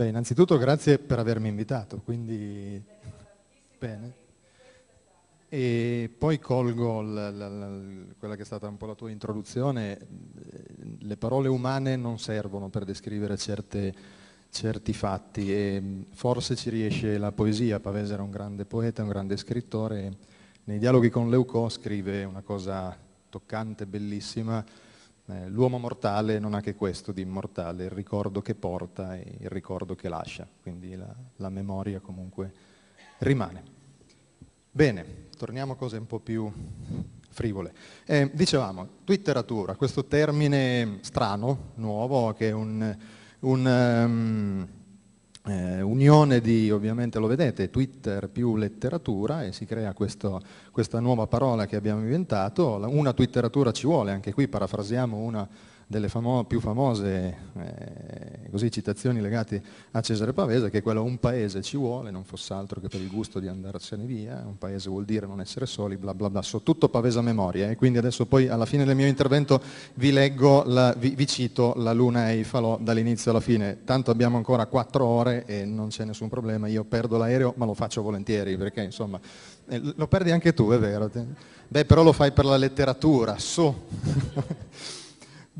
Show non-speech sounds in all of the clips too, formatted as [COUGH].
Beh, innanzitutto grazie per avermi invitato, quindi bene. E poi colgo la, la, la, quella che è stata un po' la tua introduzione, le parole umane non servono per descrivere certe, certi fatti e forse ci riesce la poesia, Pavese era un grande poeta, un grande scrittore, nei dialoghi con Leucò scrive una cosa toccante, bellissima, eh, l'uomo mortale non ha che questo di immortale, il ricordo che porta e il ricordo che lascia, quindi la, la memoria comunque rimane. Bene, torniamo a cose un po' più frivole. Eh, dicevamo, twitteratura, questo termine strano, nuovo, che è un, un um, eh, unione di, ovviamente lo vedete, Twitter più letteratura e si crea questo, questa nuova parola che abbiamo inventato, una twitteratura ci vuole, anche qui parafrasiamo una delle famo più famose eh, così, citazioni legate a Cesare Pavese, che è quella un paese ci vuole, non fosse altro che per il gusto di andarsene via, un paese vuol dire non essere soli, bla bla bla, so tutto Pavesa memoria. E eh. quindi adesso poi alla fine del mio intervento vi leggo, la, vi, vi, cito la luna e i falò dall'inizio alla fine. Tanto abbiamo ancora quattro ore e non c'è nessun problema, io perdo l'aereo ma lo faccio volentieri perché insomma eh, lo perdi anche tu, è vero. Beh, però lo fai per la letteratura, su. So. [LAUGHS]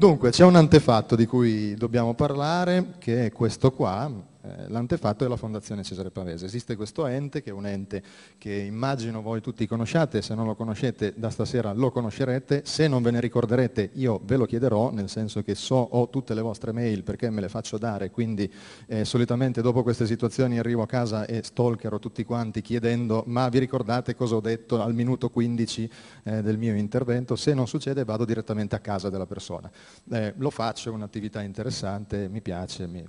Dunque, c'è un antefatto di cui dobbiamo parlare, che è questo qua, eh, l'antefatto è la Fondazione Cesare Pavese. Esiste questo ente, che è un ente che immagino voi tutti conosciate, se non lo conoscete da stasera lo conoscerete, se non ve ne ricorderete io ve lo chiederò, nel senso che so, ho tutte le vostre mail perché me le faccio dare, quindi eh, solitamente dopo queste situazioni arrivo a casa e stalkerò tutti quanti chiedendo ma vi ricordate cosa ho detto al minuto 15 eh, del mio intervento? Se non succede vado direttamente a casa della persona. Eh, lo faccio, è un'attività interessante, mi piace, mi...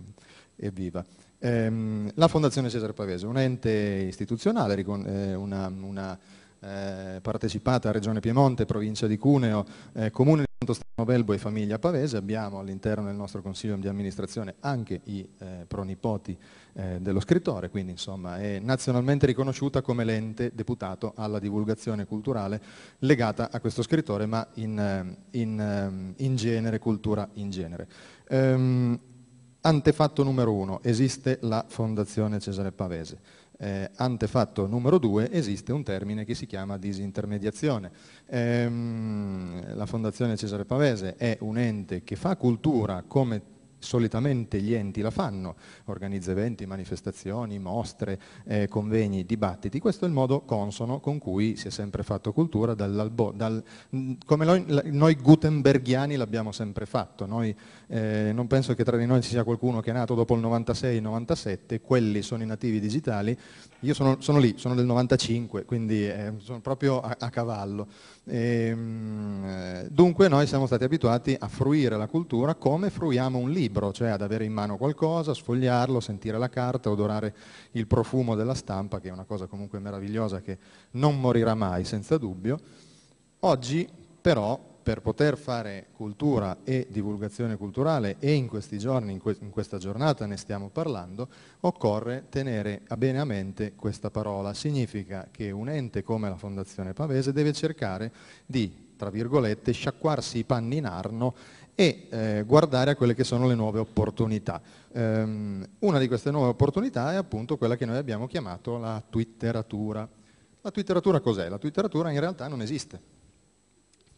evviva. Ehm, la Fondazione Cesare Pavese, un ente istituzionale, eh, una, una eh, partecipata a Regione Piemonte, provincia di Cuneo, eh, comune di Montostano Velbo e famiglia Pavese, abbiamo all'interno del nostro consiglio di amministrazione anche i eh, pronipoti eh, dello scrittore, quindi insomma è nazionalmente riconosciuta come l'ente deputato alla divulgazione culturale legata a questo scrittore, ma in, ehm, in, ehm, in genere, cultura in genere. Ehm, Antefatto numero uno, esiste la Fondazione Cesare Pavese. Eh, antefatto numero due, esiste un termine che si chiama disintermediazione. Ehm, la Fondazione Cesare Pavese è un ente che fa cultura come solitamente gli enti la fanno, organizza eventi, manifestazioni, mostre, eh, convegni, dibattiti, questo è il modo consono con cui si è sempre fatto cultura, dal, mm, come noi, noi gutenberghiani l'abbiamo sempre fatto, noi eh, non penso che tra di noi ci sia qualcuno che è nato dopo il 96-97, quelli sono i nativi digitali, io sono, sono lì, sono del 95, quindi eh, sono proprio a, a cavallo. E, ehm, eh, dunque noi siamo stati abituati a fruire la cultura come fruiamo un libro, cioè ad avere in mano qualcosa, sfogliarlo, sentire la carta, odorare il profumo della stampa, che è una cosa comunque meravigliosa che non morirà mai, senza dubbio. Oggi però per poter fare cultura e divulgazione culturale e in questi giorni, in, que in questa giornata ne stiamo parlando, occorre tenere a bene a mente questa parola. Significa che un ente come la Fondazione Pavese deve cercare di, tra virgolette, sciacquarsi i panni in arno e eh, guardare a quelle che sono le nuove opportunità. Ehm, una di queste nuove opportunità è appunto quella che noi abbiamo chiamato la twitteratura. La twitteratura cos'è? La twitteratura in realtà non esiste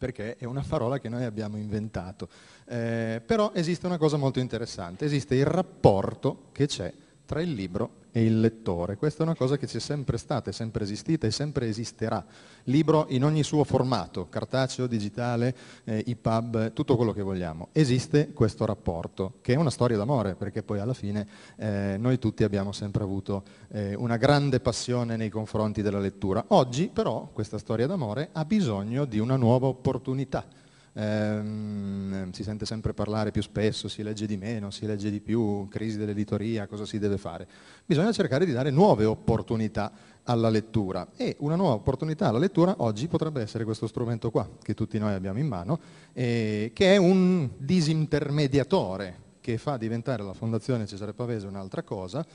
perché è una parola che noi abbiamo inventato. Eh, però esiste una cosa molto interessante, esiste il rapporto che c'è tra il libro e il lettore. Questa è una cosa che c'è sempre stata, è sempre esistita e sempre esisterà. Libro in ogni suo formato, cartaceo, digitale, eh, EPUB, tutto quello che vogliamo. Esiste questo rapporto, che è una storia d'amore, perché poi alla fine eh, noi tutti abbiamo sempre avuto eh, una grande passione nei confronti della lettura. Oggi però questa storia d'amore ha bisogno di una nuova opportunità ehm, si sente sempre parlare più spesso, si legge di meno, si legge di più, crisi dell'editoria, cosa si deve fare. Bisogna cercare di dare nuove opportunità alla lettura e una nuova opportunità alla lettura oggi potrebbe essere questo strumento qua che tutti noi abbiamo in mano, eh, che è un disintermediatore che fa diventare la Fondazione Cesare Pavese un'altra cosa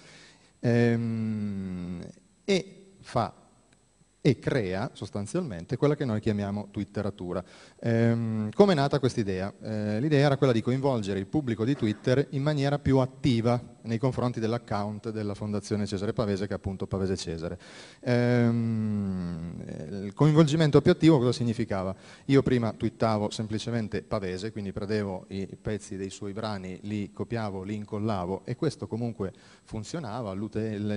ehm, e fa e crea sostanzialmente quella che noi chiamiamo twitteratura. Ehm, Come è nata questa idea? Eh, L'idea era quella di coinvolgere il pubblico di Twitter in maniera più attiva nei confronti dell'account della Fondazione Cesare Pavese che è appunto Pavese Cesare. Ehm, il coinvolgimento più attivo cosa significava? Io prima twittavo semplicemente Pavese, quindi prendevo i pezzi dei suoi brani, li copiavo, li incollavo e questo comunque funzionava, il,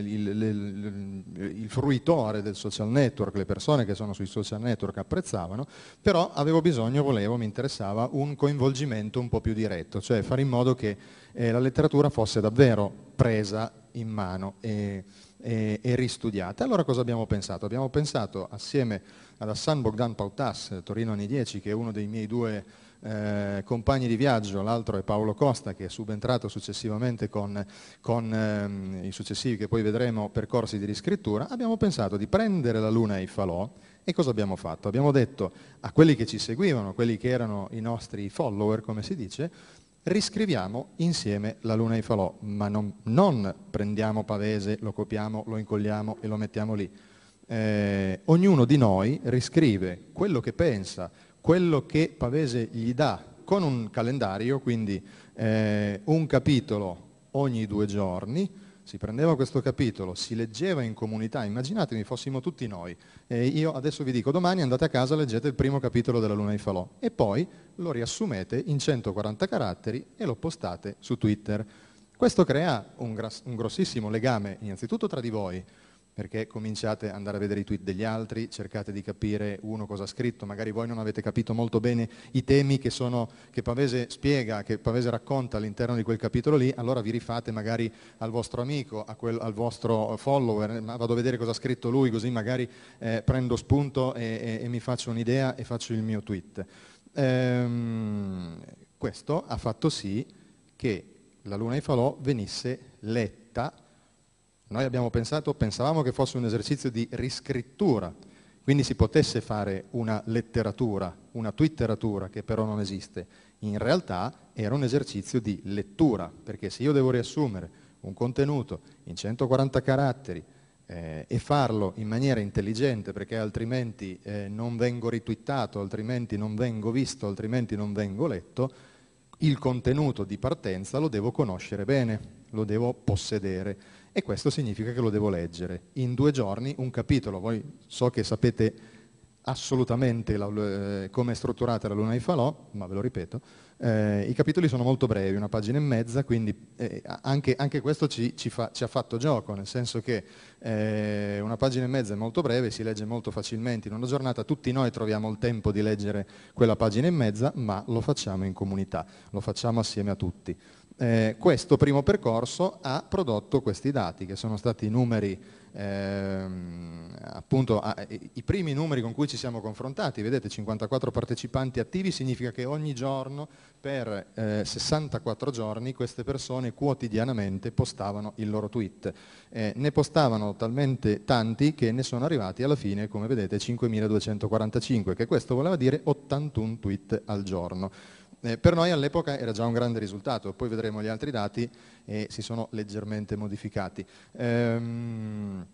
il, il, il fruitore del social network, le persone che sono sui social network apprezzavano, però avevo bisogno, volevo, mi interessava un coinvolgimento un po' più diretto, cioè fare in modo che eh, la letteratura fosse davvero presa in mano e, e, e, ristudiata. Allora cosa abbiamo pensato? Abbiamo pensato assieme ad Hassan Bogdan Pautas, Torino anni 10, che è uno dei miei due eh, compagni di viaggio, l'altro è Paolo Costa che è subentrato successivamente con, con ehm, i successivi che poi vedremo percorsi di riscrittura, abbiamo pensato di prendere la luna e i falò e cosa abbiamo fatto? Abbiamo detto a quelli che ci seguivano, quelli che erano i nostri follower come si dice, riscriviamo insieme la luna di Falò, ma non, non prendiamo Pavese, lo copiamo, lo incolliamo e lo mettiamo lì. Eh, ognuno di noi riscrive quello che pensa, quello che Pavese gli dà con un calendario, quindi eh, un capitolo ogni due giorni, si prendeva questo capitolo, si leggeva in comunità, immaginatevi fossimo tutti noi, e io adesso vi dico domani andate a casa e leggete il primo capitolo della Luna di Falò e poi lo riassumete in 140 caratteri e lo postate su Twitter. Questo crea un, un grossissimo legame innanzitutto tra di voi, perché cominciate ad andare a vedere i tweet degli altri, cercate di capire uno cosa ha scritto, magari voi non avete capito molto bene i temi che, sono, che Pavese spiega, che Pavese racconta all'interno di quel capitolo lì, allora vi rifate magari al vostro amico, quel, al vostro follower, ma vado a vedere cosa ha scritto lui, così magari eh, prendo spunto e, e, e, mi faccio un'idea e faccio il mio tweet. Ehm, questo ha fatto sì che la Luna di Falò venisse letta noi abbiamo pensato, pensavamo che fosse un esercizio di riscrittura, quindi si potesse fare una letteratura, una twitteratura che però non esiste. In realtà era un esercizio di lettura, perché se io devo riassumere un contenuto in 140 caratteri eh, e farlo in maniera intelligente perché altrimenti eh, non vengo ritwittato, altrimenti non vengo visto, altrimenti non vengo letto, il contenuto di partenza lo devo conoscere bene, lo devo possedere e questo significa che lo devo leggere. In due giorni un capitolo, voi so che sapete assolutamente la, eh, come è strutturata la Luna di Falò, ma ve lo ripeto, eh, i capitoli sono molto brevi, una pagina e mezza, quindi eh, anche, anche, questo ci, ci, fa, ci, ha fatto gioco, nel senso che eh, una pagina e mezza è molto breve, si legge molto facilmente, in una giornata tutti noi troviamo il tempo di leggere quella pagina e mezza, ma lo facciamo in comunità, lo facciamo assieme a tutti eh, questo primo percorso ha prodotto questi dati, che sono stati i numeri, ehm, appunto, ah, i primi numeri con cui ci siamo confrontati, vedete 54 partecipanti attivi significa che ogni giorno per eh, 64 giorni queste persone quotidianamente postavano il loro tweet. Eh, ne postavano talmente tanti che ne sono arrivati alla fine, come vedete, 5.245, che questo voleva dire 81 tweet al giorno. Eh, per noi all'epoca era già un grande risultato, poi vedremo gli altri dati e si sono leggermente modificati. Ehm,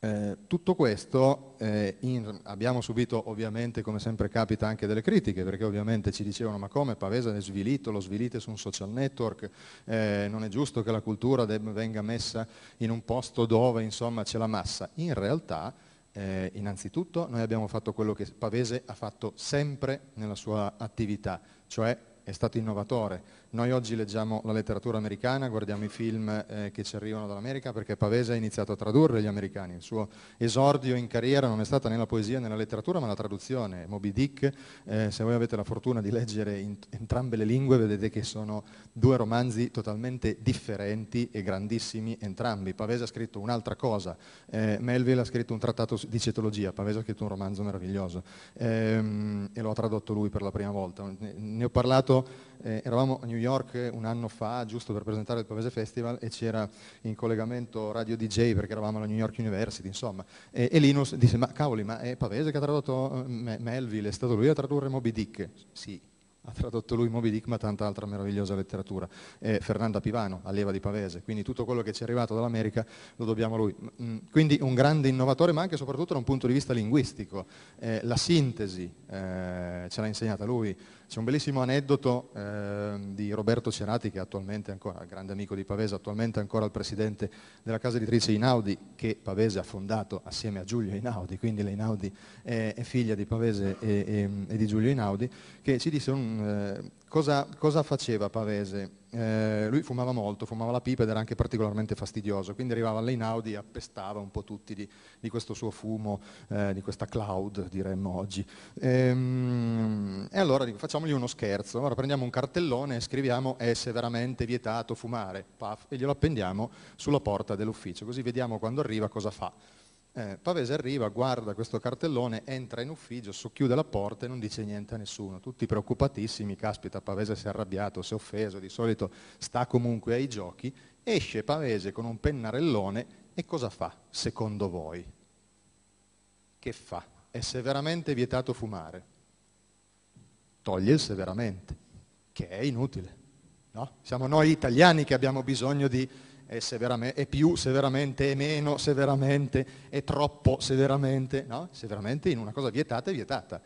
eh, tutto questo eh, in, abbiamo subito ovviamente come sempre capita anche delle critiche perché ovviamente ci dicevano ma come Pavesa è svilito, lo svilite su un social network, eh, non è giusto che la cultura venga messa in un posto dove insomma c'è la massa. In realtà eh, innanzitutto noi abbiamo fatto quello che Pavese ha fatto sempre nella sua attività, cioè è stato innovatore, noi oggi leggiamo la letteratura americana, guardiamo i film eh, che ci arrivano dall'America perché Pavese ha iniziato a tradurre gli americani. Il suo esordio in carriera non è stata né la poesia né la letteratura ma la traduzione. Moby Dick, eh, se voi avete la fortuna di leggere in entrambe le lingue vedete che sono due romanzi totalmente differenti e grandissimi entrambi. Pavese ha scritto un'altra cosa, eh, Melville ha scritto un trattato di cetologia, Pavese ha scritto un romanzo meraviglioso ehm, e lo ha tradotto lui per la prima volta. Ne ho parlato eh, eravamo a New York un anno fa, giusto per presentare il Pavese Festival, e c'era in collegamento Radio DJ perché eravamo alla New York University, insomma. E, e Linus disse, ma cavoli, ma è Pavese che ha tradotto eh, Melville, è stato lui a tradurre Moby Dick? Sì ha tradotto lui Moby Dick ma tanta altra meravigliosa letteratura, e Fernanda Pivano, allieva di Pavese, quindi tutto quello che ci è arrivato dall'America lo dobbiamo a lui. Mm, quindi un grande innovatore ma anche e soprattutto da un punto di vista linguistico, eh, la sintesi eh, ce l'ha insegnata lui, c'è un bellissimo aneddoto eh, di Roberto Cerati che è attualmente ancora, grande amico di Pavese, attualmente ancora il presidente della casa editrice Inaudi che Pavese ha fondato assieme a Giulio Inaudi, quindi la Inaudi è, è figlia di Pavese e, e, e di Giulio Inaudi, che ci disse un Mm, eh, cosa, cosa, faceva Pavese? Eh, lui fumava molto, fumava la pipa ed era anche particolarmente fastidioso, quindi arrivava all'Einaudi e appestava un po' tutti di, di questo suo fumo, eh, di questa cloud diremmo oggi. Ehm, e allora dico, facciamogli uno scherzo, allora prendiamo un cartellone e scriviamo è severamente vietato fumare, Paf, e glielo appendiamo sulla porta dell'ufficio, così vediamo quando arriva cosa fa. Eh, Pavese arriva, guarda questo cartellone, entra in ufficio, socchiude la porta e non dice niente a nessuno, tutti preoccupatissimi, caspita Pavese si è arrabbiato, si è offeso, di solito sta comunque ai giochi, esce Pavese con un pennarellone e cosa fa, secondo voi? Che fa? È severamente vietato fumare. Toglie il severamente, che è inutile. No? Siamo noi italiani che abbiamo bisogno di e, è più, severamente, è meno, severamente, è troppo, severamente, no? Se veramente in una cosa vietata è vietata,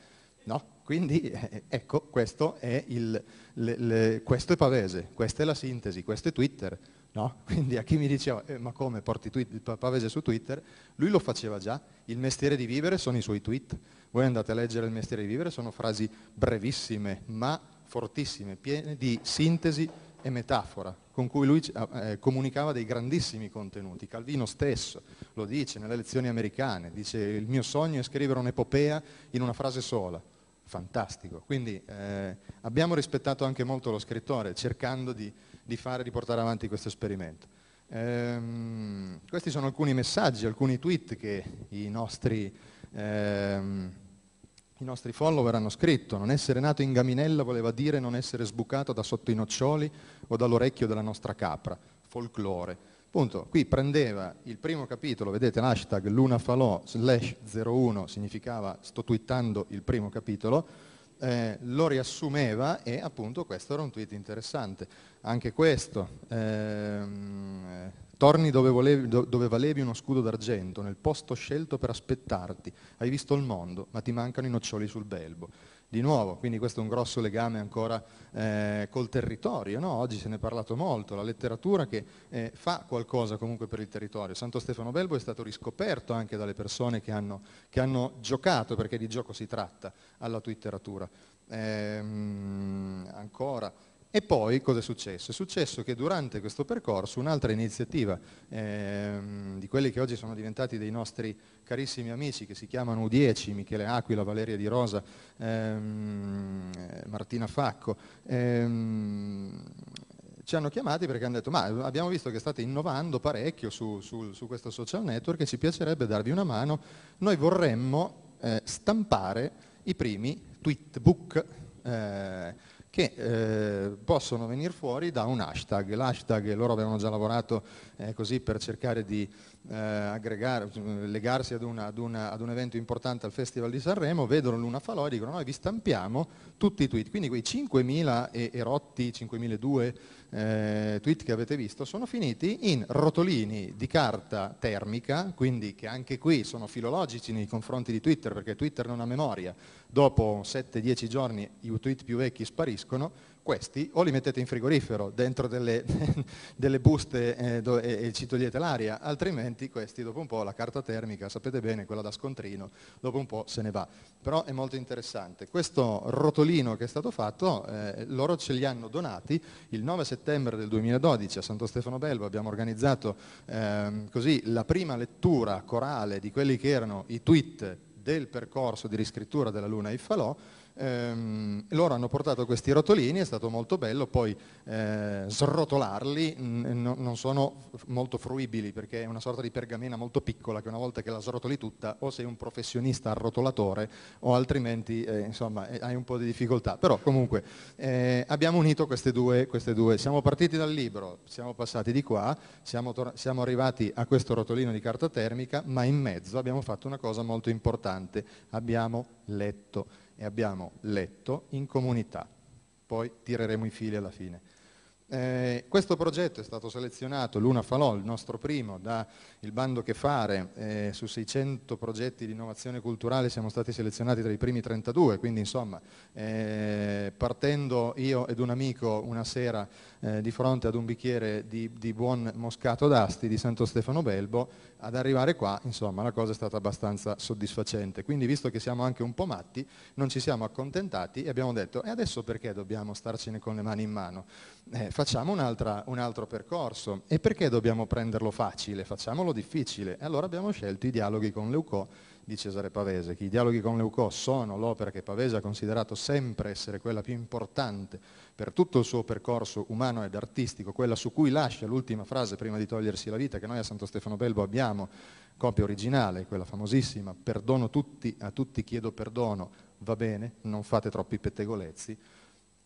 no? Quindi eh, eh, ecco, questo è, il, le, le, questo è pavese, questa è la sintesi, questo è Twitter, no? Quindi a chi mi diceva, eh, ma come porti tweet, pavese su Twitter, lui lo faceva già, il mestiere di vivere sono i suoi tweet, voi andate a leggere il mestiere di vivere, sono frasi brevissime, ma fortissime, piene di sintesi e metafora con cui lui eh, eh, comunicava dei grandissimi contenuti. Calvino stesso lo dice nelle lezioni americane, dice il mio sogno è scrivere un'epopea in una frase sola. Fantastico. Quindi eh, abbiamo rispettato anche molto lo scrittore cercando di, di fare, di portare avanti questo esperimento. Ehm, questi sono alcuni messaggi, alcuni tweet che i nostri... Ehm, i nostri follower hanno scritto, non essere nato in Gaminella voleva dire non essere sbucato da sotto i noccioli o dall'orecchio della nostra capra, folklore. Punto. Qui prendeva il primo capitolo, vedete l'hashtag lunafalò slash 01 significava sto twittando il primo capitolo, eh, lo riassumeva e appunto questo era un tweet interessante. Anche questo, ehm, Torni dove, volevi, dove valevi uno scudo d'argento, nel posto scelto per aspettarti. Hai visto il mondo, ma ti mancano i noccioli sul belbo. Di nuovo, quindi questo è un grosso legame ancora eh, col territorio, no? oggi se ne è parlato molto, la letteratura che eh, fa qualcosa comunque per il territorio. Santo Stefano Belbo è stato riscoperto anche dalle persone che hanno, che hanno giocato, perché di gioco si tratta, alla twitteratura. Eh, ancora, e poi cosa è successo? È successo che durante questo percorso un'altra iniziativa ehm, di quelli che oggi sono diventati dei nostri carissimi amici che si chiamano U10, Michele Aquila, Valeria Di Rosa, ehm, Martina Facco, ehm, ci hanno chiamati perché hanno detto ma abbiamo visto che state innovando parecchio su, su, su questo social network e ci piacerebbe darvi una mano, noi vorremmo eh, stampare i primi tweetbook eh, che eh, possono venire fuori da un hashtag. L'hashtag loro avevano già lavorato eh, così per cercare di eh, aggregare, legarsi ad, una, ad, una, ad, un evento importante al Festival di Sanremo, vedono Luna Falò e dicono noi vi stampiamo tutti i tweet, quindi quei 5.000 e, e rotti, 5.002 eh, tweet che avete visto sono finiti in rotolini di carta termica, quindi che anche qui sono filologici nei confronti di Twitter perché Twitter non ha memoria, dopo 7-10 giorni i tweet più vecchi spariscono, questi o li mettete in frigorifero dentro delle, [LAUGHS] delle buste eh, do, e, ci togliete l'aria, altrimenti questi dopo un po' la carta termica, sapete bene, quella da scontrino, dopo un po' se ne va. Però è molto interessante. Questo rotolino che è stato fatto, eh, loro ce li hanno donati il 9 settembre del 2012 a Santo Stefano Belvo, abbiamo organizzato ehm, così la prima lettura corale di quelli che erano i tweet del percorso di riscrittura della Luna e Falò Ehm, loro hanno portato questi rotolini, è stato molto bello, poi eh, srotolarli mh, non sono molto fruibili perché è una sorta di pergamena molto piccola che una volta che la srotoli tutta o sei un professionista arrotolatore o altrimenti eh, insomma, eh, hai un po' di difficoltà. Però comunque eh, abbiamo unito queste due, queste due, siamo partiti dal libro, siamo passati di qua, siamo, siamo arrivati a questo rotolino di carta termica ma in mezzo abbiamo fatto una cosa molto importante, abbiamo letto e abbiamo letto in comunità. Poi tireremo i fili alla fine. Eh, questo progetto è stato selezionato, Luna Falò, il nostro primo, da il bando che fare, eh, su 600 progetti di innovazione culturale siamo stati selezionati tra i primi 32, quindi insomma eh, partendo io ed un amico una sera eh, di fronte ad un bicchiere di, di buon moscato d'asti di Santo Stefano Belbo, ad arrivare qua, insomma, la cosa è stata abbastanza soddisfacente. Quindi, visto che siamo anche un po' matti, non ci siamo accontentati e abbiamo detto, e adesso perché dobbiamo starcene con le mani in mano? Eh, facciamo un, altro percorso. E perché dobbiamo prenderlo facile? Facciamolo difficile. E allora abbiamo scelto i dialoghi con Leucot, di Cesare Pavese, che i dialoghi con Leucò sono l'opera che Pavese ha considerato sempre essere quella più importante per tutto il suo percorso umano ed artistico, quella su cui lascia l'ultima frase prima di togliersi la vita, che noi a Santo Stefano Belbo abbiamo, copia originale, quella famosissima, perdono tutti, a tutti chiedo perdono, va bene, non fate troppi pettegolezzi.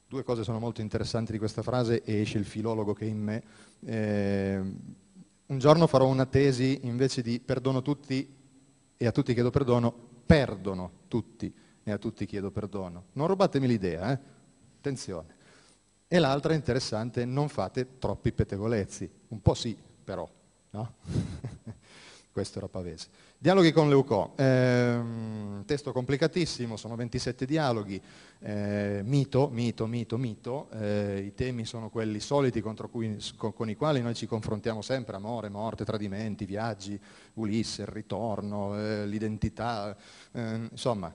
Due cose sono molto interessanti di questa frase e esce il filologo che è in me. Eh, un giorno farò una tesi invece di perdono tutti e a tutti chiedo perdono, perdono tutti e a tutti chiedo perdono. Non rubatemi l'idea, eh? attenzione. E l'altra interessante, non fate troppi pettegolezzi, un po' sì però, no? questo era pavese. Dialoghi con Leucò, eh, testo complicatissimo, sono 27 dialoghi, eh, mito, mito, mito, mito, eh, i temi sono quelli soliti cui, con, con, i quali noi ci confrontiamo sempre, amore, morte, tradimenti, viaggi, Ulisse, il ritorno, eh, l'identità, eh, insomma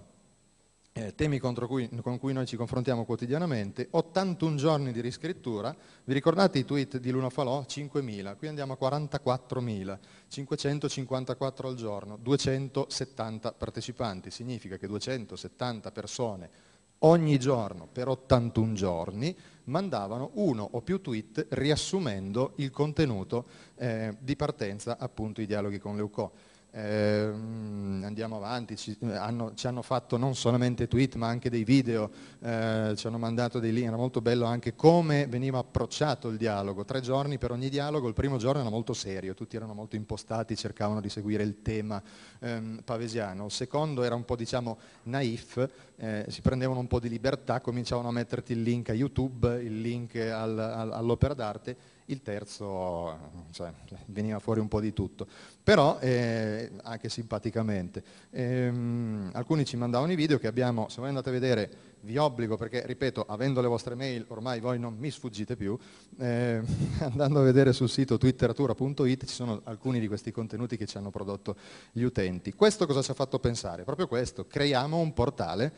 eh, temi cui, con cui noi ci confrontiamo quotidianamente, 81 giorni di riscrittura, vi ricordate i tweet di Luna Falò? 5.000, qui andiamo a 44.000, 554 al giorno, 270 partecipanti, significa che 270 persone ogni giorno per 81 giorni mandavano uno o più tweet riassumendo il contenuto eh, di partenza, appunto i dialoghi con Leucò eh, andiamo avanti, ci hanno, ci hanno, fatto non solamente tweet ma anche dei video, eh, ci hanno mandato dei link, era molto bello anche come veniva approcciato il dialogo, tre giorni per ogni dialogo, il primo giorno era molto serio, tutti erano molto impostati, cercavano di seguire il tema ehm, pavesiano, il secondo era un po' diciamo naif, eh, si prendevano un po' di libertà, cominciavano a metterti il link a YouTube, il link al, al, all'opera d'arte il terzo cioè, veniva fuori un po' di tutto, però eh, anche simpaticamente. Ehm, alcuni ci mandavano i video che abbiamo, se voi andate a vedere vi obbligo perché, ripeto, avendo le vostre mail ormai voi non mi sfuggite più, eh, [LAUGHS] andando a vedere sul sito twitteratura.it ci sono alcuni di questi contenuti che ci hanno prodotto gli utenti. Questo cosa ci ha fatto pensare? Proprio questo, creiamo un portale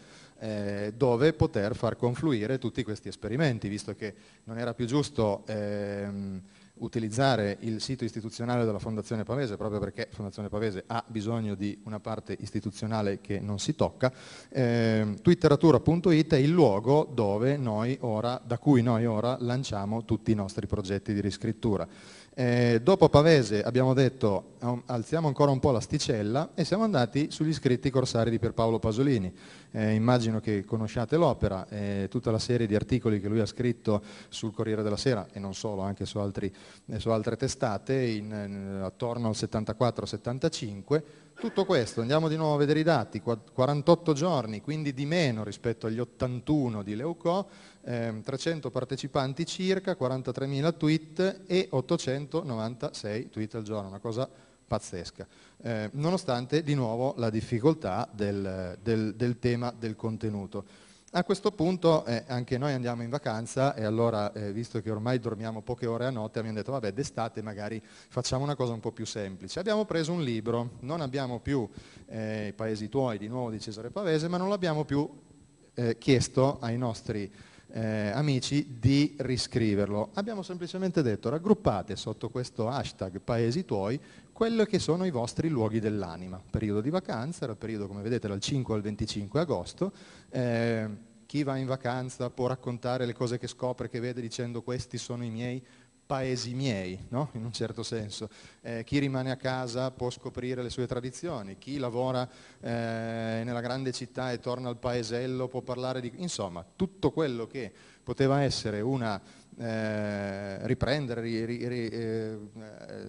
eh, dove poter far confluire tutti questi esperimenti, visto che non era più giusto ehm, utilizzare il sito istituzionale della Fondazione Pavese, proprio perché Fondazione Pavese ha bisogno di una parte istituzionale che non si tocca, eh, twitteratura.it è il luogo dove noi ora, da cui noi ora lanciamo tutti i nostri progetti di riscrittura. Eh, dopo Pavese abbiamo detto um, alziamo ancora un po' l'asticella e siamo andati sugli scritti corsari di Pierpaolo Pasolini. Eh, immagino che conosciate l'opera, eh, tutta la serie di articoli che lui ha scritto sul Corriere della Sera e non solo, anche su, altri, eh, su altre testate, in, in, attorno al 74-75 tutto questo, andiamo di nuovo a vedere i dati, 48 giorni, quindi di meno rispetto agli 81 di Leucò, eh, 300 partecipanti circa, 43.000 tweet e 896 tweet al giorno, una cosa pazzesca, eh, nonostante di nuovo la difficoltà del, del, del tema del contenuto. A questo punto eh, anche noi andiamo in vacanza e allora, eh, visto che ormai dormiamo poche ore a notte, abbiamo detto vabbè d'estate magari facciamo una cosa un po' più semplice. Abbiamo preso un libro, non abbiamo più eh, i paesi tuoi di nuovo di Cesare Pavese, ma non l'abbiamo più eh, chiesto ai nostri eh, amici di riscriverlo. Abbiamo semplicemente detto raggruppate sotto questo hashtag paesi tuoi quello che sono i vostri luoghi dell'anima. Periodo di vacanza, era il periodo come vedete dal 5 al 25 agosto. Eh, chi va in vacanza può raccontare le cose che scopre, che vede dicendo questi sono i miei paesi miei, no? in un certo senso. Eh, chi rimane a casa può scoprire le sue tradizioni, chi lavora eh, nella grande città e torna al paesello può parlare di... Insomma, tutto quello che poteva essere una eh, riprendere ri, ri, ri, eh,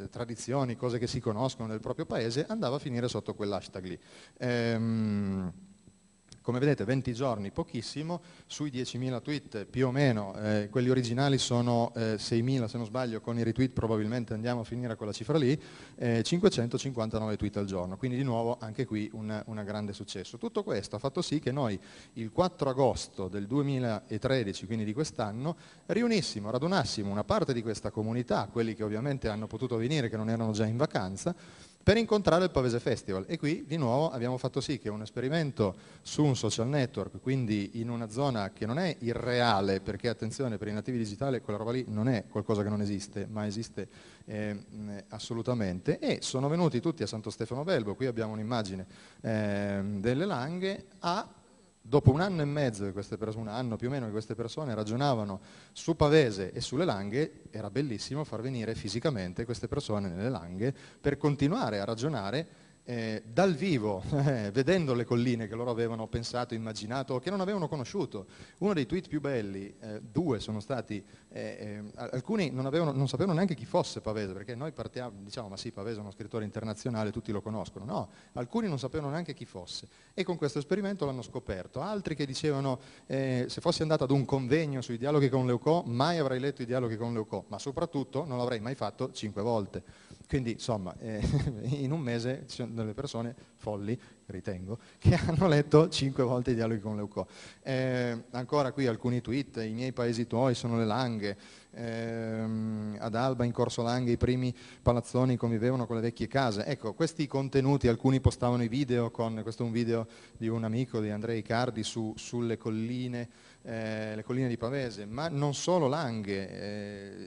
eh tradizioni, cose che si conoscono nel proprio paese, andava a finire sotto quell'hashtag lì. Ehm, come vedete 20 giorni, pochissimo, sui 10.000 tweet più o meno, eh, quelli originali sono eh, 6.000 se non sbaglio, con i retweet probabilmente andiamo a finire con la cifra lì, eh, 559 tweet al giorno, quindi di nuovo anche qui un grande successo. Tutto questo ha fatto sì che noi il 4 agosto del 2013, quindi di quest'anno, riunissimo, radunassimo una parte di questa comunità, quelli che ovviamente hanno potuto venire, che non erano già in vacanza, per incontrare il Pavese Festival e qui di nuovo abbiamo fatto sì che un esperimento su un social network, quindi in una zona che non è irreale, perché attenzione per i nativi digitali quella roba lì non è qualcosa che non esiste, ma esiste eh, assolutamente e sono venuti tutti a Santo Stefano Belbo, qui abbiamo un'immagine eh, delle Langhe, a dopo un anno e mezzo, un anno più o meno che queste persone ragionavano su Pavese e sulle Langhe, era bellissimo far venire fisicamente queste persone nelle Langhe per continuare a ragionare eh, dal vivo, [LAUGHS] eh, vedendo le colline che loro avevano pensato, immaginato, che non avevano conosciuto. Uno dei tweet più belli, eh, due sono stati, eh, eh, alcuni non, avevano, non, sapevano neanche chi fosse Pavese, perché noi partiamo, diciamo, ma sì, Pavese è uno scrittore internazionale, tutti lo conoscono. No, alcuni non sapevano neanche chi fosse. E con questo esperimento l'hanno scoperto. Altri che dicevano, eh, se fossi andato ad un convegno sui dialoghi con Leucò, mai avrei letto i dialoghi con Leucò, ma soprattutto non l'avrei mai fatto cinque volte. Quindi insomma, eh, [LAUGHS] in un mese ci sono delle persone folli, ritengo, che [LAUGHS] hanno letto cinque volte i dialoghi con Leucò. Eh, ancora qui alcuni tweet, i miei paesi tuoi sono le langhe, eh, ad Alba in Corso Langhe i primi palazzoni convivevano con le vecchie case. Ecco, questi contenuti, alcuni postavano i video con, questo è un video di un amico di Andrei Cardi su, sulle colline eh, le colline di Pavese, ma non solo Langhe,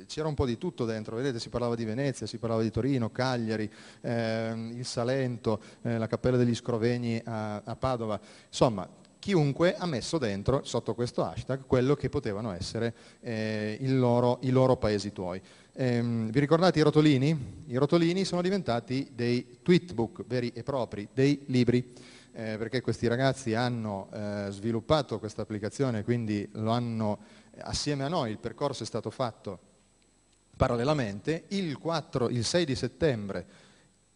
eh, c'era un po' di tutto dentro, vedete si parlava di Venezia, si parlava di Torino, Cagliari, eh, il Salento, eh, la Cappella degli Scrovegni a, a, Padova, insomma chiunque ha messo dentro, sotto questo hashtag, quello che potevano essere eh, loro, i loro paesi tuoi. Ehm, vi ricordate i rotolini? I rotolini sono diventati dei tweetbook veri e propri, dei libri eh, perché questi ragazzi hanno eh, sviluppato questa applicazione, quindi lo hanno, eh, assieme a noi il percorso è stato fatto parallelamente, il, 4, il 6 di settembre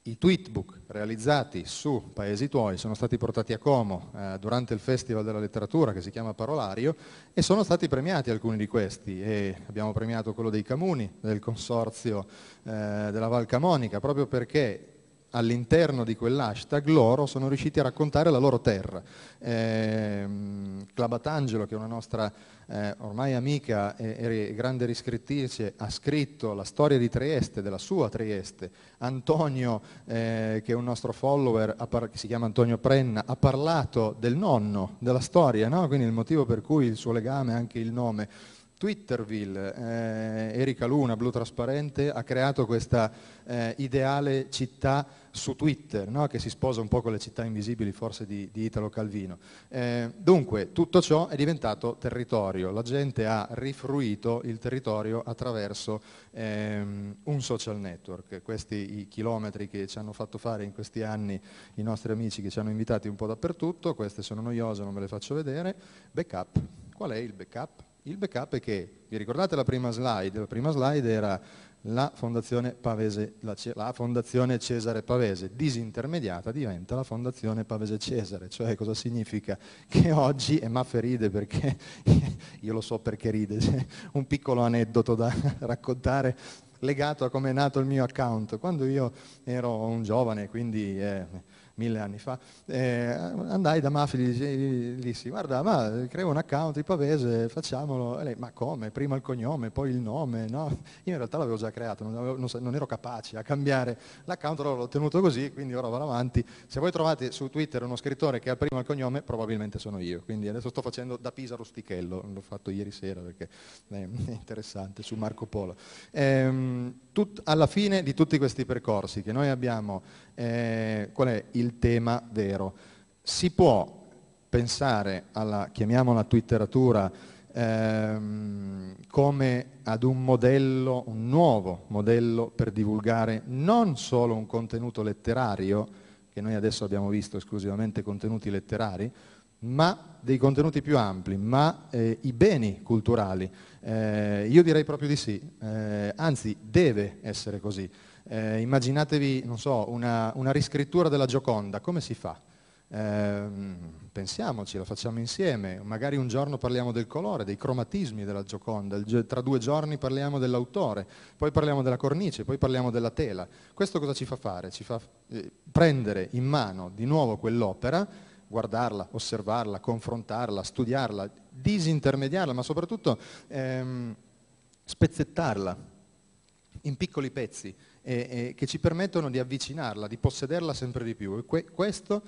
i tweetbook realizzati su Paesi Tuoi sono stati portati a Como eh, durante il Festival della Letteratura che si chiama Parolario e sono stati premiati alcuni di questi e abbiamo premiato quello dei Camuni, del consorzio eh, della Val Camonica, proprio perché all'interno di quell'hashtag loro sono riusciti a raccontare la loro terra. Eh, Clabatangelo, che è una nostra eh, ormai amica e, e, grande riscrittrice, ha scritto la storia di Trieste, della sua Trieste. Antonio, eh, che è un nostro follower, che si chiama Antonio Prenna, ha parlato del nonno, della storia, no? quindi il motivo per cui il suo legame è anche il nome. Twitterville, eh, Erika Luna, Blu Trasparente, ha creato questa eh, ideale città su Twitter, no? che si sposa un po' con le città invisibili forse di, di Italo Calvino. Eh, dunque, tutto ciò è diventato territorio, la gente ha rifruito il territorio attraverso ehm, un social network. Questi i chilometri che ci hanno fatto fare in questi anni i nostri amici che ci hanno invitati un po' dappertutto, queste sono noiose, non ve le faccio vedere. Backup, qual è il backup? Il backup è che, vi ricordate la prima slide? La prima slide era la Fondazione, Pavese, la, la Fondazione, Cesare Pavese, disintermediata diventa la Fondazione Pavese Cesare, cioè cosa significa? [LAUGHS] Che oggi, e Maffe ride perché, [LAUGHS] io lo so perché ride, [LAUGHS] c'è un piccolo aneddoto da raccontare legato a come è nato il mio account. Quando io ero un giovane, quindi eh, mille anni fa, eh, andai da Mafi e gli dissi, guarda, ma creo un account di Pavese, facciamolo. E lei, ma come? Prima il cognome, poi il nome, no? Io in realtà l'avevo già creato, non, avevo, non, non ero capace a cambiare l'account, allora l'ho tenuto così, quindi ora vado avanti. Se voi trovate su Twitter uno scrittore che ha prima il cognome, probabilmente sono io. Quindi adesso sto facendo da Pisa Rustichello, l'ho fatto ieri sera perché è eh, [LAUGHS] interessante, su Marco Polo. Ehm, Tut, alla fine di tutti questi percorsi che noi abbiamo, eh, qual è il tema vero? Si può pensare alla, chiamiamola twitteratura, ehm, come ad un modello, un nuovo modello per divulgare non solo un contenuto letterario, che noi adesso abbiamo visto esclusivamente contenuti letterari, ma dei contenuti più ampli, ma eh, i beni culturali. Eh, io direi proprio di sì, eh, anzi deve essere così. Eh, immaginatevi, non so, una, una, riscrittura della Gioconda, come si fa? Ehm, pensiamoci, la facciamo insieme, magari un giorno parliamo del colore, dei cromatismi della Gioconda, tra due giorni parliamo dell'autore, poi parliamo della cornice, poi parliamo della tela. Questo cosa ci fa fare? Ci fa eh, prendere in mano di nuovo quell'opera guardarla, osservarla, confrontarla, studiarla, disintermediarla, ma soprattutto ehm, spezzettarla in piccoli pezzi eh, eh, che ci permettono di avvicinarla, di possederla sempre di più. E que- questo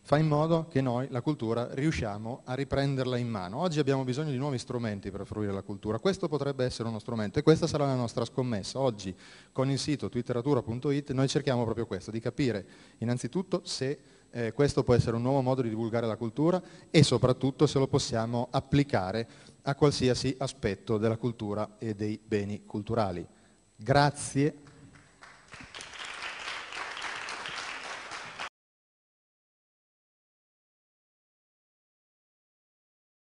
fa in modo che noi, la cultura, riusciamo a riprenderla in mano. Oggi abbiamo bisogno di nuovi strumenti per fruire la cultura. Questo potrebbe essere uno strumento e questa sarà la nostra scommessa. Oggi con il sito twitteratura.it noi cerchiamo proprio questo, di capire innanzitutto se eh, questo può essere un nuovo modo di divulgare la cultura e soprattutto se lo possiamo applicare a qualsiasi aspetto della cultura e dei beni culturali. Grazie